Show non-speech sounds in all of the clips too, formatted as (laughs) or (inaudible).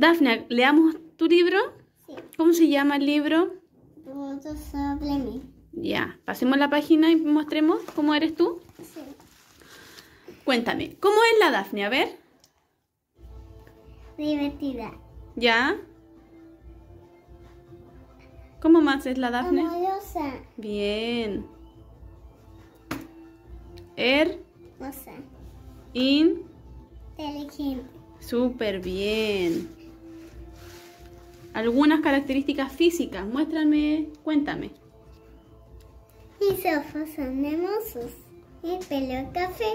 Dafne, leamos tu libro. Sí. ¿Cómo se llama el libro? Ya, pasemos la página y mostremos cómo eres tú. Sí. Cuéntame, ¿cómo es la Dafne? A ver. Divertida. ¿Ya? ¿Cómo más es la Dafne? Amorosa. Bien. Er. Hermosa. In. Inteligente. Súper bien. Algunas características físicas. Muéstrame, cuéntame. Mis ojos son hermosos. Mi pelo café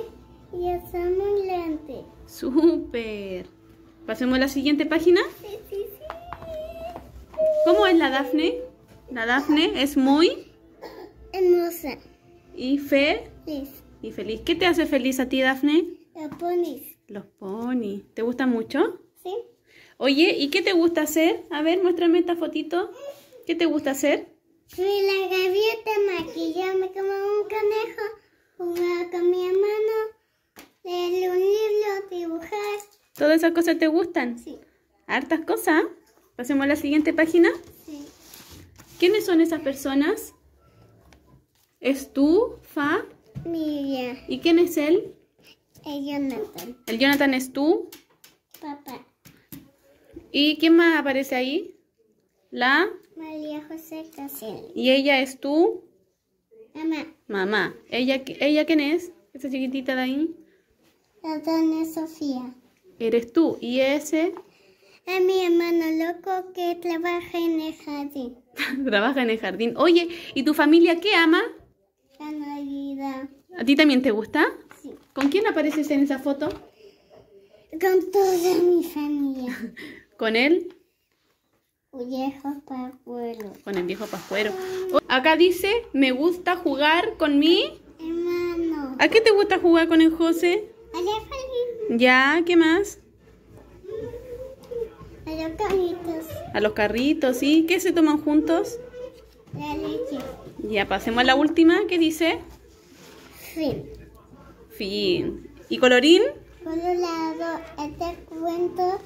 y es muy lente. ¡Súper! ¿Pasemos a la siguiente página? Sí, sí, sí. ¿Cómo es la Dafne? La Dafne es muy... Hermosa. ¿Y fe? Feliz. ¿Y feliz? ¿Qué te hace feliz a ti, Dafne? Los ponis. Los ponis. ¿Te gustan mucho? Sí. Oye, ¿y qué te gusta hacer? A ver, muéstrame esta fotito. ¿Qué te gusta hacer? Sí, la gaviota maquillarme como un conejo, jugar con mi hermano, leer un libro, dibujar. ¿Todas esas cosas te gustan? Sí. ¿Hartas cosas? ¿Pasemos a la siguiente página? Sí. ¿Quiénes son esas personas? ¿Es tú, Fa? Miriam. ¿Y quién es él? El Jonathan. ¿El Jonathan es tú? Papá. ¿Y quién más aparece ahí? La... María José Caselli. ¿Y ella es tú? Mamá. Mamá. ¿Ella, ella quién es? Esa chiquitita de ahí. La doña Sofía. Eres tú. ¿Y ese? Es mi hermano loco que trabaja en el jardín. (laughs) trabaja en el jardín. Oye, ¿y tu familia qué ama? La Navidad. ¿A ti también te gusta? Sí. ¿Con quién apareces en esa foto? Con toda mi familia. (laughs) con el viejo pascuero. Con el viejo pascuero. Acá dice, me gusta jugar con mi... Hermano. ¿A qué te gusta jugar con el José? A Ya, ¿qué más? A los carritos. A los carritos, ¿sí? ¿Qué se toman juntos? La leche. Ya, pasemos a la última, ¿qué dice? Fin. Fin. ¿Y colorín? Por un lado, este cuento